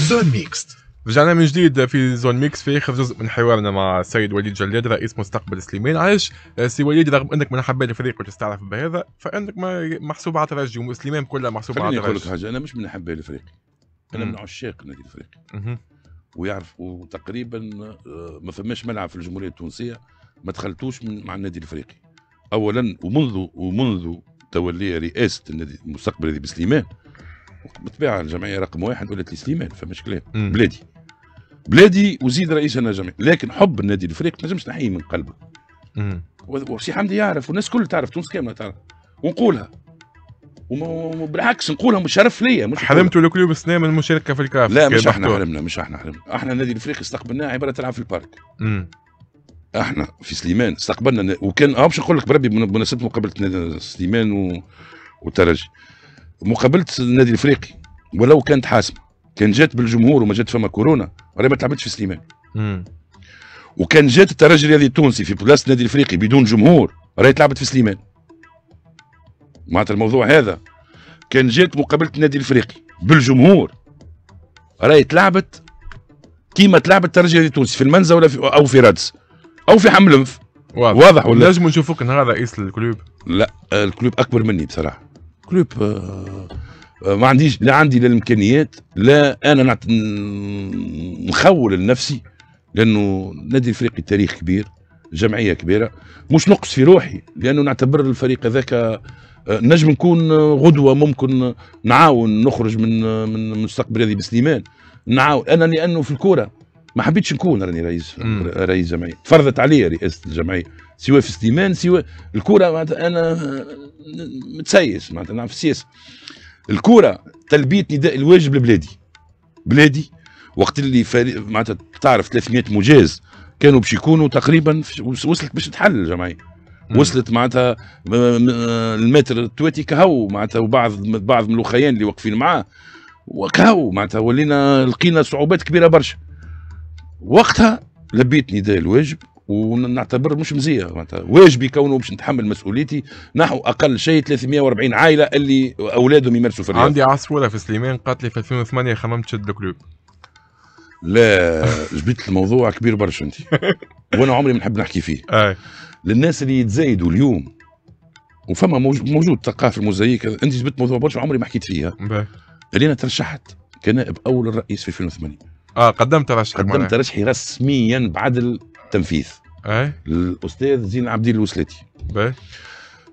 زون ميكس رجعنا من جديد في زون ميكس في اخر جزء من حوارنا مع السيد وليد جلاد رئيس مستقبل سليمان علاش آه، سي وليد رغم انك من حبان الفريق وتستعرف بهذا فانك محسوب على ترجي وسليمان كلها محسوب على ترجي خليني لك حاجه انا مش من حبان الفريق انا من عشاق النادي الافريقي ويعرف وتقريبا آه، ما فماش ملعب في الجمهوريه التونسيه ما دخلتوش مع النادي الافريقي اولا ومنذ ومنذ تولي رئاسه النادي المستقبل هذه بسليمان بالطبيعه الجمعيه رقم واحد ولات لي سليمان فماش كلام بلادي بلادي وزيد رئيس انا لكن حب النادي الفريق ما نجمش نحيه من قلبه وسي حمدي يعرف والناس كل تعرف تونس كامله تعرف ونقولها وبالعكس نقولها مشرف ليا مش حرمتوا الكلوب سنة من المشاركه في الكاف لا مش احنا حرمنا مش احنا حرمنا احنا النادي الفريق استقبلناه عباره تلعب في البارك مم. احنا في سليمان استقبلنا وكان اه مش نقول لك بربي بمناسبه مقابله سليمان و... مقابله النادي الافريقي ولو كانت حاسمه كان جات بالجمهور وما جات فما كورونا راهي ما تلعبتش في سليمان وكان جات الترجي الرياضي التونسي في بلاصه النادي الافريقي بدون جمهور راهي تلعبت في سليمان معناتها الموضوع هذا كان جات مقابله النادي الافريقي بالجمهور راهي تلعبت كيما تلعبت الترجي الرياضي التونسي في المنزه ولا في او في رادس او في حملنف واضح, واضح ولا نجم نشوفوك نهار رئيس الكلوب لا الكلوب اكبر مني بصراحه كلوب آه، آه، ما عنديش لا عندي لا الامكانيات لا انا نخول لنفسي لانه نادي الافريقي تاريخ كبير جمعيه كبيره مش نقص في روحي لانه نعتبر الفريق هذاك آه، نجم نكون غدوه ممكن نعاون نخرج من من مستقبل هذه بسليمان نعاون انا لانه في الكوره ما حبيتش نكون راني رئيس رئيس جمعيه فرضت علي رئاسه الجمعيه سواء في سليمان سواء الكوره معناتها انا متسيس معناتها نعرف السياسه الكوره تلبيه نداء الواجب لبلادي بلادي وقت اللي معناتها تعرف 300 مجاز كانوا باش يكونوا تقريبا وصلت باش تحل الجمعيه وصلت معناتها آه، آه، المتر التواتي كهو معناتها وبعض بعض من الاخيان اللي واقفين معاه وكهو معناتها ولينا لقينا صعوبات كبيره برشا وقتها لبيت نداء الواجب ونعتبر مش مزيه معناتها واجبي كونه باش نتحمل مسؤوليتي نحو اقل شيء 340 عائله اللي اولادهم يمارسوا في الرياضه عندي عصفوره في سليمان قالت لي في 2008 خممت شد الكلوب لا جبت الموضوع كبير برشا انت وانا عمري ما نحب نحكي فيه أي. آه. للناس اللي يتزايدوا اليوم وفما موجود ثقافه الموزايك انت جبت موضوع برشا عمري ما حكيت فيها اللي انا ترشحت كنائب اول الرئيس في 2008 اه قدمت رشحي قدمت رشحي رسميا بعد التنفيذ اي الاستاذ زين عبد الوسلاتي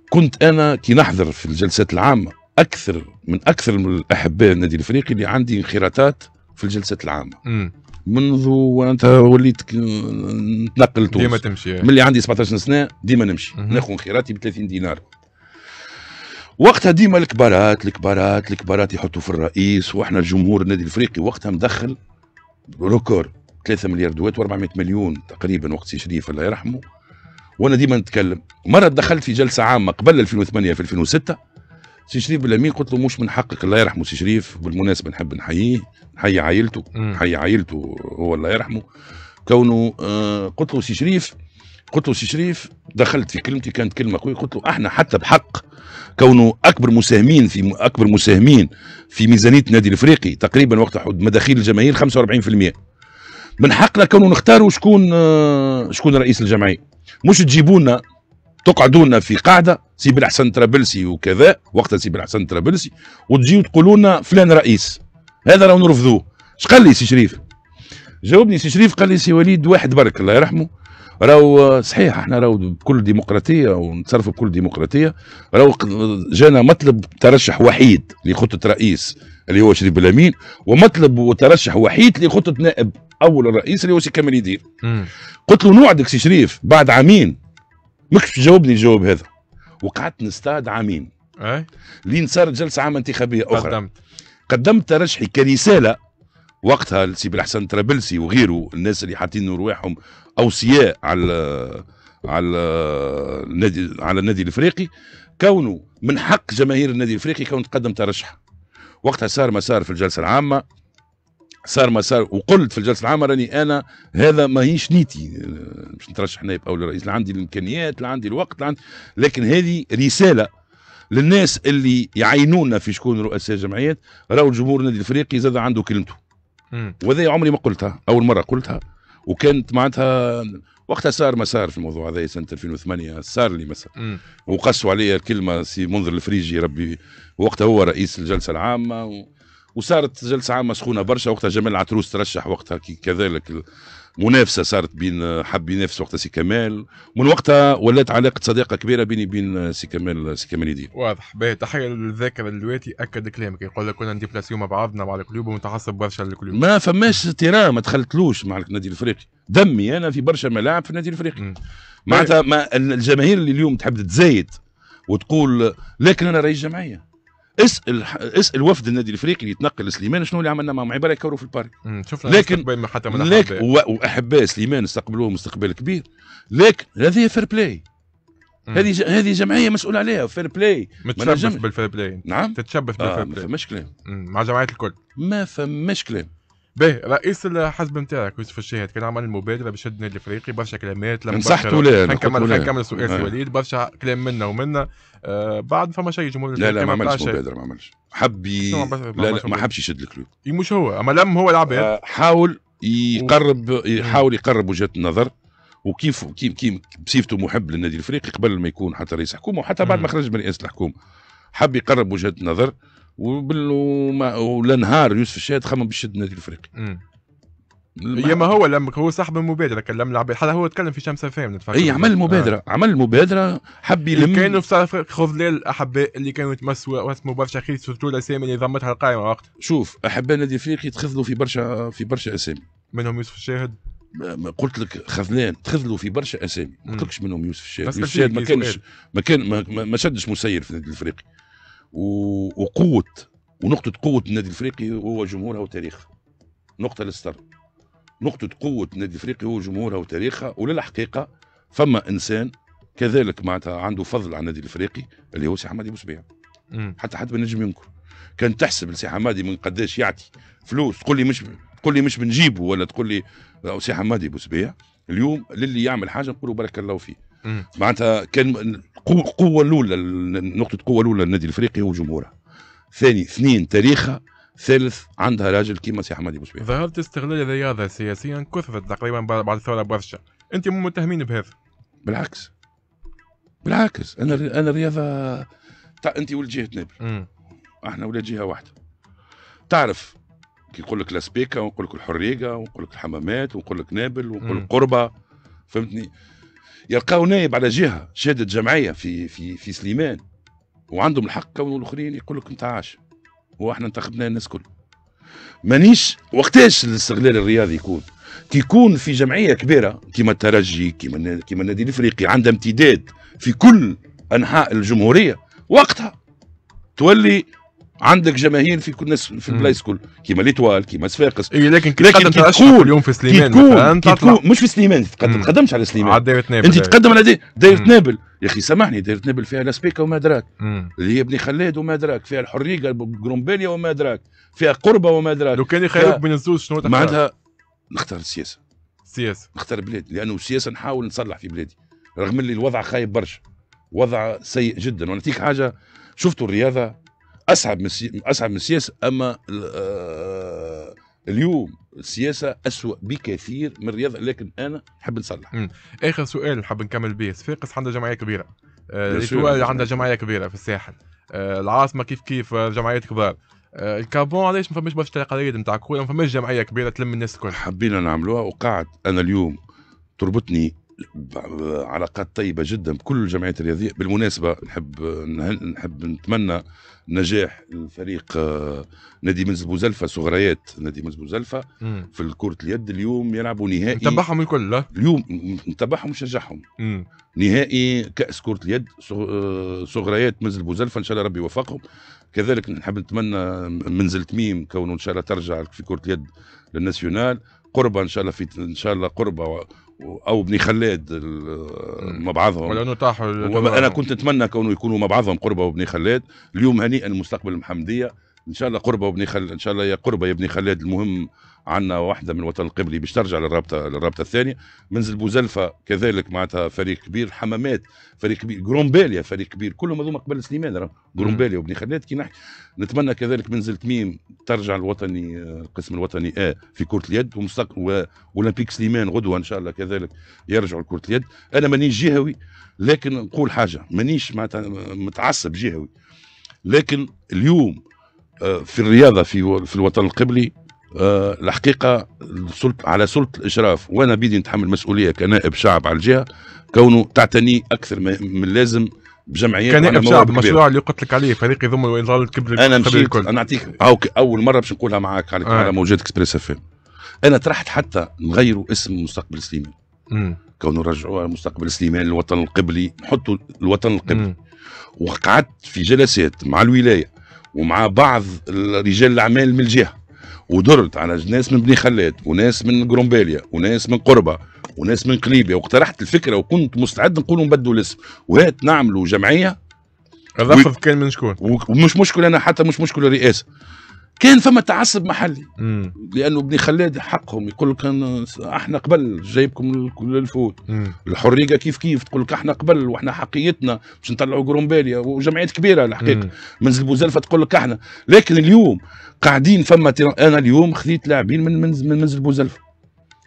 كنت انا كي نحضر في الجلسات العامه اكثر من اكثر من الاحباء النادي الافريقي اللي عندي انخراطات في الجلسات العامه م. منذ وانت آه. وليت نتنقل تونس ديما تمشي ملي عندي 17 سنه ديما نمشي ناخذ انخراطي ب 30 دينار وقتها ديما الكبارات الكبارات الكبارات يحطوا في الرئيس واحنا الجمهور النادي الافريقي وقتها مدخل ريكورد 3 مليار دوات و400 مليون تقريبا وقت سي شريف الله يرحمه وانا ديما نتكلم مره دخلت في جلسه عامه قبل 2008 في 2006 سي شريف بالامين قلت له مش من حقك الله يرحمه سي شريف بالمناسبه نحب نحييه نحيي عائلته نحيي عائلته هو الله يرحمه كونه آه قلت له سي شريف قلت له سي شريف دخلت في كلمتي كانت كلمه قويه قلت له احنا حتى بحق كونه اكبر مساهمين في اكبر مساهمين في ميزانيه النادي الافريقي تقريبا وقت مداخيل الجماهير 45% من حقنا كونه نختاروا شكون آه، شكون رئيس الجمعيه مش تجيبونا تقعدونا في قاعده سي بالحسن ترابلسي وكذا وقتها سي بالحسن ترابلسي وتجيو تقولوا لنا فلان رئيس هذا راه نرفضوه اش قال لي سي شريف جاوبني سي شريف قال لي سي وليد واحد برك الله يرحمه راهو صحيح احنا راهو بكل ديمقراطيه ونتصرفوا بكل ديمقراطيه راهو جانا مطلب ترشح وحيد لخطه رئيس اللي هو شريف بلامين ومطلب وترشح وحيد لخطه نائب اول رئيس اللي هو سي كمال يدير قلت له نوعدك سي شريف بعد عامين ماكش تجاوبني الجواب هذا وقعدت نستاد عامين أي؟ لين صارت جلسه عامه انتخابيه اخرى قدمت قدمت ترشحي كرساله وقتها سي بالحسن ترابلسي وغيره الناس اللي حاطين رواحهم اوصياء على على النادي على النادي الافريقي كونه من حق جماهير النادي الافريقي كون تقدم ترشح وقتها صار ما صار في الجلسه العامه صار ما صار وقلت في الجلسه العامه راني انا هذا ماهيش نيتي مش نترشح نائب او رئيس لا عندي الامكانيات لا عندي الوقت لا عندي لكن هذه رساله للناس اللي يعينونا في شكون رؤساء جمعيات راهو الجمهور النادي الافريقي زاد عنده كلمته وهذا عمري ما قلتها اول مره قلتها وكانت معناتها وقتها صار ما صار في الموضوع هذا سنه 2008 صار لي مثلا وقسوا علي الكلمه سي منذر الفريجي ربي وقتها هو رئيس الجلسه العامه و... وصارت جلسه عامه سخونه برشا وقتها جمال عتروس ترشح وقتها كذلك منافسه صارت بين حب ينافس وقتها سي كمال ومن وقتها ولات علاقه صداقه كبيره بيني وبين سي كمال سي كمال يدين واضح باهي تحيه للذاكره دلوقتي اكد كلامك يقول لك كنا نديبلاسيو مع بعضنا مع القلوب ومتعصب برشا للقلوب ما فماش تيران ما دخلتلوش مع النادي الافريقي دمي انا في برشا ملاعب في النادي الافريقي معناتها ما الجماهير اللي اليوم تحب تزايد وتقول لكن انا رئيس جمعيه اسال اسال وفد النادي الافريقي اللي يتنقل لسليمان شنو اللي عملنا معهم عباره يكوروا في البارك شفنا لكن حتى من لكن واحباء سليمان استقبلوهم استقبال كبير لكن هذه فير بلاي هذه هذه جمعيه مسؤول عليها فير بلاي متشبث بالفير بلاي نعم تتشبث بالفير آه بلاي ما فماش كلام مع جمعيه الكل ما فماش كلام باهي رئيس الحزب نتاعك يوسف الشاهد كان عمل مبادره بشد النادي الافريقي برشا كلامات لما مسحت ولا نكمل نكمل سؤال سي وليد برشا كلام منا ومنا آه بعد فما شيء جمهور لا لا ما عملش مبادره ما عملش حب لا لا ما حبش يشد الكلوب إيه، مش هو اما لم هو العباد آه حاول يقرب يحاول يقرب وجهه النظر وكيف كيف كيف بصفته محب للنادي الافريقي قبل ما يكون حتى رئيس حكومه وحتى بعد ما خرج من رئاسه الحكومه حب يقرب وجهه النظر والنهار يوسف الشاهد خمم باش يشد النادي الافريقي يا ما هو لما هو صاحب المبادره كلم العباد حتى هو تكلم في شمس فهم نتفكر اي عمل مبادره آه. عمل مبادره حب يلم اللي كانوا في خذلان الاحباء اللي كانوا يتمسوا واسمه برشا خير سورتو الاسامي اللي ضمتها القائمه وقت شوف احباء نادي افريقي تخذلوا في برشا في برشا اسامي منهم يوسف الشاهد قلت لك خذلان تخذلوا في برشا اسامي ما قلتلكش منهم يوسف الشاهد يوسف الشاهد ما كانش ما كان ما, ما شدش مسير في النادي الافريقي وقوه ونقطه قوه النادي الافريقي هو جمهورها وتاريخها نقطه للستر نقطه قوه النادي الافريقي هو جمهورها وتاريخها وللحقيقه فما انسان كذلك معناتها عنده فضل على النادي الافريقي اللي هو سي حمادي بوسبيع حتى حد ما نجم ينكر كان تحسب لسي حمادي من قداش يعطي فلوس تقول لي مش تقول لي مش بنجيبه ولا تقول لي سي حمادي بوسبيع اليوم للي يعمل حاجه نقولوا بارك الله فيه معناتها كان القوه الاولى نقطه قوه الاولى للنادي الافريقي هو جمهوره ثاني اثنين تاريخها ثالث عندها راجل كيما سي حمادي بوشبيح ظاهرة استغلال الرياضة سياسيا كثرت تقريبا بعد الثورة برشا أنت مو متهمين بهذا بالعكس بالعكس أنا أنا الرياضة تاع أنت ولد جهة نابل احنا ولاد جهة واحدة تعرف كي نقول لك لاسبيكا ونقول لك الحريقة ونقول لك الحمامات ونقول لك نابل ونقول لك قربة فهمتني يلقاو نايب على جهه شهاده جمعيه في في في سليمان وعندهم الحق كونوا الاخرين يقول لك انت عاش واحنا انتخبنا الناس كل مانيش وقتاش الاستغلال الرياضي يكون كي يكون في جمعيه كبيره كيما الترجي كيما كيما النادي الافريقي عندها امتداد في كل انحاء الجمهوريه وقتها تولي عندك جماهير في كل الناس في البلايص كل كيما ليتوال كيما صفاقس إيه لكن كي لكن كي اليوم في سليمان كي تكون, مش في سليمان ما تقدمش على سليمان على دايره نابل انت تقدم على دايره نابل يا اخي سامحني دايره نابل فيها لاسبيكا وما ادراك اللي هي بني خلاد وما ادراك فيها الحريقه جرومبانيا وما ادراك فيها قربه وما ادراك لو كان يخيروك بين الزوز شنو تختار؟ معناتها نختار السياسه السياسه نختار بلادي لانه السياسه نحاول نصلح في بلادي رغم اللي الوضع خايب برشا وضع سيء جدا ونعطيك حاجه شفتوا الرياضه اصعب من اصعب من السياسه اما آه، اليوم السياسه أسوأ بكثير من الرياضه لكن انا نحب نصلح مم. اخر سؤال نحب نكمل به صفاقس عندها جمعيه كبيره آه، الاتوال عندها جمعيه كبيره في الساحل آه، العاصمه كيف كيف جمعيات كبار الكابون علاش ما فماش برشا تقاليد نتاع كوره ما فماش جمعيه كبيره تلم الناس الكل حبينا نعملوها وقعد انا اليوم تربطني علاقات طيبه جدا بكل الجمعيات الرياضيه بالمناسبه نحب نحب نتمنى نجاح الفريق آه، نادي منز بوزلفه صغريات نادي منز بوزلفه في كره اليد اليوم يلعبوا نهائي نتبعهم الكل اليوم نتبعهم ونشجعهم نهائي كاس كره اليد آه، صغريات منزل بوزلفه ان شاء الله ربي يوفقهم كذلك نحب نتمنى منزل تميم كونه ان شاء الله ترجع في كره اليد للناسيونال قربة ان شاء الله في ان شاء الله قربة او ابن خلاد مع بعضهم ولانه انا كنت اتمنى كونه يكونوا مع بعضهم قربه وابن خلاد اليوم هنيئا مستقبل المحمديه ان شاء الله قربه وابني خل... ان شاء الله يا قربه يا ابني خلاد المهم عندنا واحده من الوطن القبلي باش ترجع للرابطه للرابطه الثانيه منزل بوزلفه كذلك معناتها فريق كبير حمامات فريق كبير جرومباليا فريق كبير كلهم هذوما قبل سليمان راه جرومباليا وابني خلاد كي نحكي نتمنى كذلك منزل تميم ترجع الوطني القسم آه، الوطني ا آه في كره اليد ومستقبل اولمبيك سليمان غدوه ان شاء الله كذلك يرجعوا لكره اليد انا مانيش جهوي لكن نقول حاجه مانيش معناتها متعصب جهوي لكن اليوم في الرياضه في في الوطن القبلي آه، الحقيقه على سلطه الاشراف وانا بيدي نتحمل مسؤوليه كنائب شعب على الجهه كونه تعتني اكثر من اللازم بجمعيات كنائب شعب المشروع اللي قلت لك عليه فريق يضم الوزاره الكبرى انا مشيت الكل. انا نعطيك اول مره باش نقولها معاك على, آه. موجات اكسبريس اف انا طرحت حتى نغيروا اسم مستقبل سليمان كونه نرجعوها مستقبل سليمان الوطن القبلي نحطوا الوطن القبلي وقعدت في جلسات مع الولايه ومع بعض رجال الاعمال من الجهه ودرت على ناس من بني خلات وناس من جرومباليا وناس من قربة وناس من قليبيا واقترحت الفكره وكنت مستعد نقول نبدلوا الاسم وهات نعملوا جمعيه الرفض و... كان من شكون؟ ومش مشكل انا حتى مش مشكل الرئاسه كان فما تعصب محلي مم. لانه ابن خلاد حقهم يقول لك احنا قبل جايبكم للفوت الحريه كيف كيف تقول لك احنا قبل واحنا حقيتنا باش نطلعوا جرومباليا وجمعيات كبيره الحقيقه منزل بوزلفه تقول لك احنا لكن اليوم قاعدين فما انا اليوم خذيت لاعبين من منزل, من منزل بوزلفه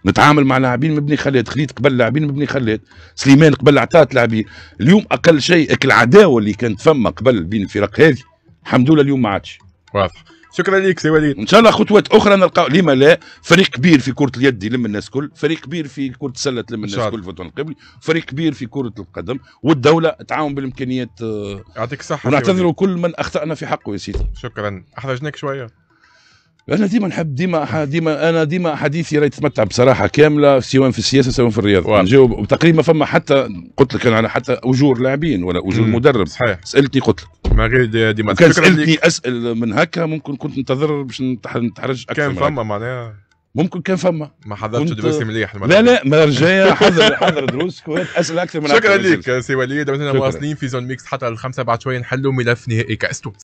نتعامل مع لاعبين من بني خلاد خليت قبل لاعبين من بني خلاد سليمان قبل عطات لاعبين اليوم اقل شيء العداوه اللي كانت فما قبل بين الفرق هذه الحمد لله اليوم ما عادش واضح شكرا لك سي وليد ان شاء الله خطوات اخرى نلقاو لما لا فريق كبير في كره اليد يلم الناس الكل فريق كبير في كره السله تلم الناس الكل في الوطن القبلي فريق كبير في كره القدم والدوله تعاون بالامكانيات آه، يعطيك الصحه ونعتذر كل من اخطانا في حقه يا سيدي شكرا احرجناك شويه انا ديما نحب ديما ديما انا ديما حديثي راهي تتمتع بصراحه كامله سواء في السياسه سواء في الرياضه نجاوب تقريبا فما حتى قلت لك انا حتى اجور لاعبين ولا اجور مدرب صحيح سالتني قلت لك ما غير ديما كان سالتني اسال من هكا ممكن كنت ننتظر باش نتحرج اكثر كان فما معناها ممكن كان فما ما حضرتش كنت... دروس مليح لا لا ما رجاية حضر حضر دروسك اسال اكثر من شكرا لك سي وليد مواصلين في زون ميكس حتى الخمسه بعد شويه نحلوا ملف نهائي كاس تونس